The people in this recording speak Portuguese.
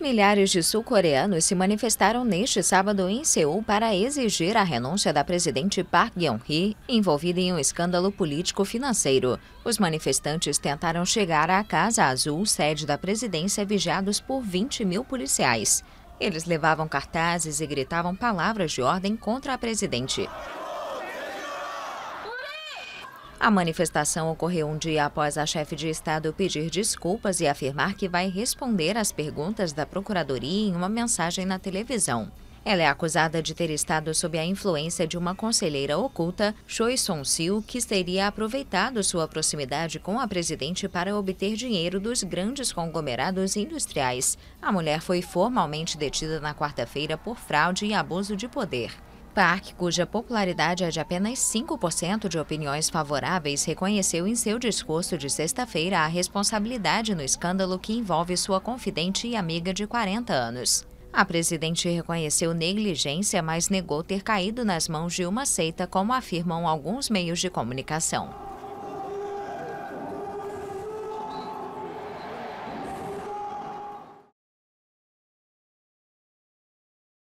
Milhares de sul-coreanos se manifestaram neste sábado em Seul para exigir a renúncia da presidente Park Geun-hye, envolvida em um escândalo político-financeiro. Os manifestantes tentaram chegar à Casa Azul, sede da presidência, vigiados por 20 mil policiais. Eles levavam cartazes e gritavam palavras de ordem contra a presidente. A manifestação ocorreu um dia após a chefe de Estado pedir desculpas e afirmar que vai responder às perguntas da Procuradoria em uma mensagem na televisão. Ela é acusada de ter estado sob a influência de uma conselheira oculta, Choi Son-sil, que teria aproveitado sua proximidade com a presidente para obter dinheiro dos grandes conglomerados industriais. A mulher foi formalmente detida na quarta-feira por fraude e abuso de poder. Park, cuja popularidade é de apenas 5% de opiniões favoráveis, reconheceu em seu discurso de sexta-feira a responsabilidade no escândalo que envolve sua confidente e amiga de 40 anos. A presidente reconheceu negligência, mas negou ter caído nas mãos de uma seita, como afirmam alguns meios de comunicação.